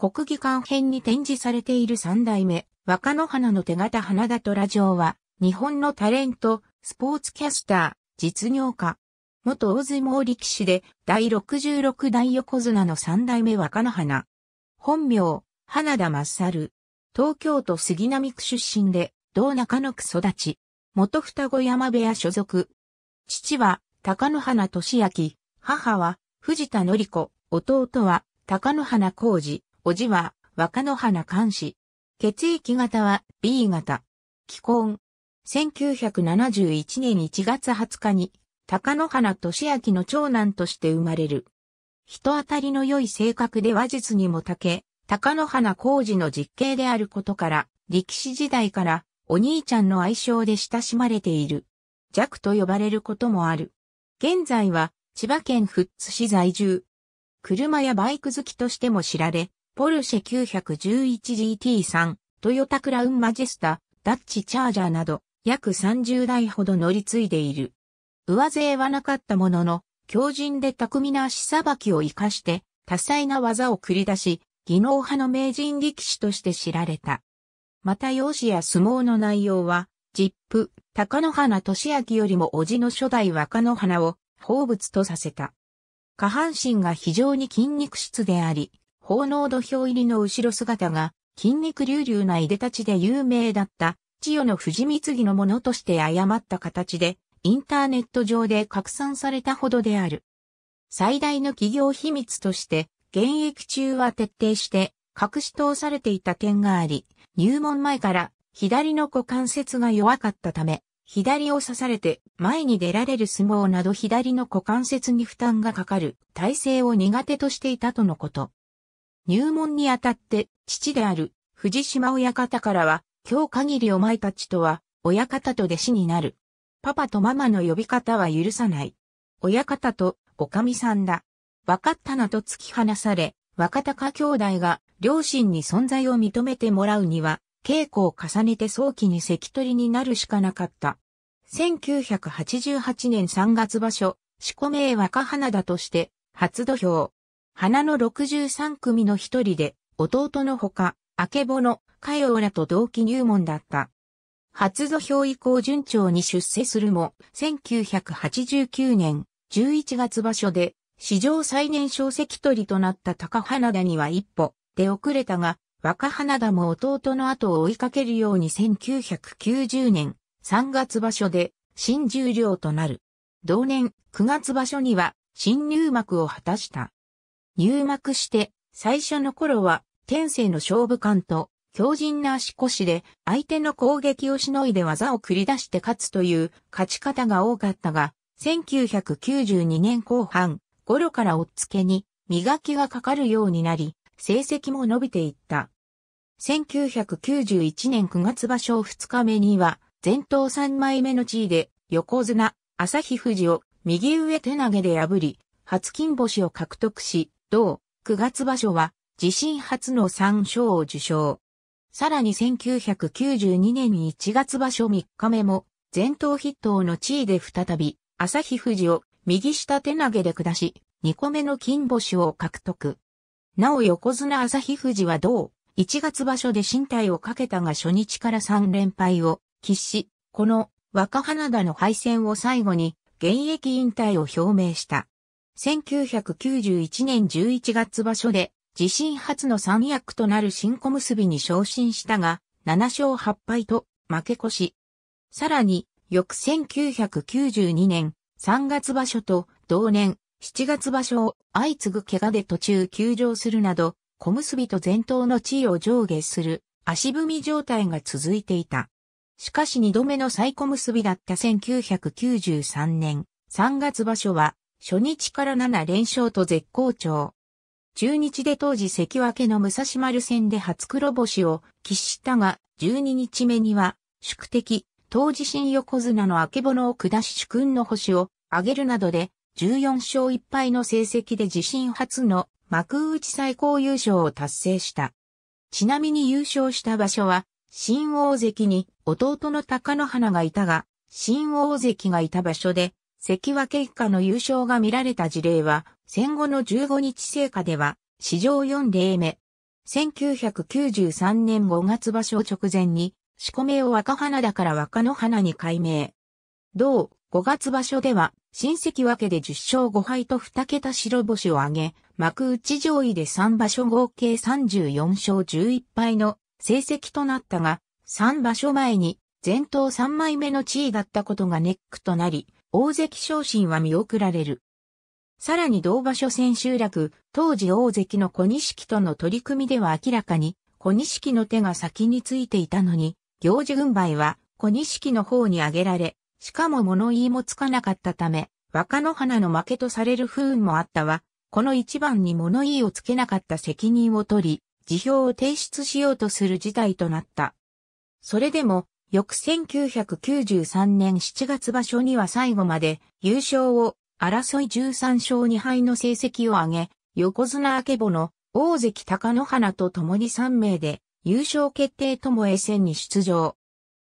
国技館編に展示されている三代目、若野花の手形花田虎城は、日本のタレント、スポーツキャスター、実業家。元大相撲力士で、第66代横綱の三代目若野花。本名、花田勝。東京都杉並区出身で、同中野区育ち。元双子山部屋所属。父は、高野花俊明、母は、藤田紀子、弟は、高野花浩二。おじは、若野花監視。血液型は B 型。既婚。1971年1月20日に、高野花俊明の長男として生まれる。人当たりの良い性格で話術にもたけ、高野花工事の実刑であることから、力士時代からお兄ちゃんの愛称で親しまれている。弱と呼ばれることもある。現在は千葉県富津市在住。車やバイク好きとしても知られ、ポルシェ 911GT3、トヨタクラウンマジェスタ、ダッチチャージャーなど、約30台ほど乗り継いでいる。上背はなかったものの、強靭で巧みな足さばきを活かして、多彩な技を繰り出し、技能派の名人力士として知られた。また容姿や相撲の内容は、ジップ、高野花俊明よりも叔父の初代若野花を放物とさせた。下半身が非常に筋肉質であり、奉納土俵入りの後ろ姿が、筋肉隆々ないでたちで有名だった、千代の藤光のものとして誤った形で、インターネット上で拡散されたほどである。最大の企業秘密として、現役中は徹底して隠し通されていた点があり、入門前から左の股関節が弱かったため、左を刺されて前に出られる相撲など左の股関節に負担がかかる体勢を苦手としていたとのこと。入門にあたって、父である、藤島親方からは、今日限りお前たちとは、親方と弟子になる。パパとママの呼び方は許さない。親方と、おかみさんだ。わかったなと突き放され、若隆兄弟が、両親に存在を認めてもらうには、稽古を重ねて早期に関取になるしかなかった。1988年3月場所、四股名若花田として、初土俵。花の63組の一人で、弟のほか、あけぼの、かよらと同期入門だった。初土俵以降順調に出世するも、1989年11月場所で、史上最年少関取となった高花田には一歩出遅れたが、若花田も弟の後を追いかけるように1990年3月場所で新十両となる。同年9月場所には新入幕を果たした。入幕して、最初の頃は、天性の勝負感と、強靭な足腰で、相手の攻撃をしのいで技を繰り出して勝つという勝ち方が多かったが、1992年後半、頃からおっつけに、磨きがかかるようになり、成績も伸びていった。1991年9月場所2日目には、前頭3枚目の地位で、横綱、朝日富士を右上手投げで破り、初金星を獲得し、同9月場所は自身初の3賞を受賞。さらに1992年に1月場所3日目も前頭筆頭の地位で再び朝日富士を右下手投げで下し2個目の金星を獲得。なお横綱朝日富士は同1月場所で身体をかけたが初日から3連敗を喫し、この若花田の敗戦を最後に現役引退を表明した。1991年11月場所で自身初の三役となる新小結に昇進したが、7勝8敗と負け越し。さらに、翌1992年3月場所と同年7月場所を相次ぐ怪我で途中休場するなど、小結と前頭の地位を上下する足踏み状態が続いていた。しかし2度目の最小結だった1993年3月場所は初日から7連勝と絶好調。中日で当時関脇の武蔵丸戦で初黒星を喫したが、12日目には、宿敵、当時新横綱の明けぼのを下し主君の星を挙げるなどで、14勝1敗の成績で自身初の幕内最高優勝を達成した。ちなみに優勝した場所は、新大関に弟の高野花がいたが、新大関がいた場所で、関脇一家の優勝が見られた事例は、戦後の15日成果では、史上4例目。1993年5月場所直前に、四込めを若花だから若の花に改名。同5月場所では、新関脇で10勝5敗と2桁白星を挙げ、幕内上位で3場所合計34勝11敗の成績となったが、3場所前に前頭3枚目の地位だったことがネックとなり、大関昇進は見送られる。さらに同場所千秋楽、当時大関の小錦との取り組みでは明らかに、小錦の手が先についていたのに、行事軍配は小錦の方に挙げられ、しかも物言いもつかなかったため、若の花の負けとされる不運もあったわ。この一番に物言いをつけなかった責任を取り、辞表を提出しようとする事態となった。それでも、翌1993年7月場所には最後まで優勝を争い13勝2敗の成績を挙げ、横綱明けの大関高野花と共に3名で優勝決定ともえ戦に出場。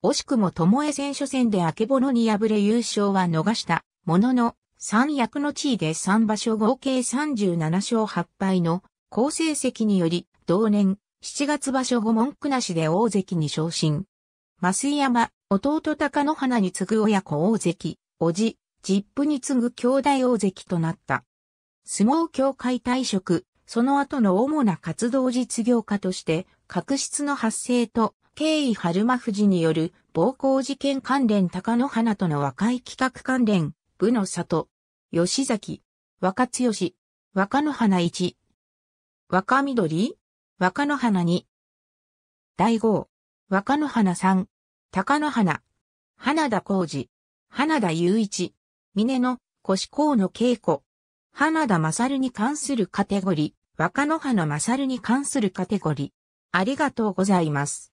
惜しくもともえ戦初戦で明けのに敗れ優勝は逃したものの、三役の地位で3場所合計37勝8敗の好成績により、同年7月場所後文句なしで大関に昇進。増山、弟高野花に次ぐ親子大関、じ、ジ実父に次ぐ兄弟大関となった。相撲協会退職、その後の主な活動実業家として、確執の発生と、経緯春馬富士による暴行事件関連高野花との和解企画関連、部の里、吉崎、若強し、若野花1、若緑、若野花2、第五、若野花3、高野花、花田浩二、花田雄一、峰野、腰河野恵子、花田勝に関するカテゴリー、若野花勝に関するカテゴリー。ありがとうございます。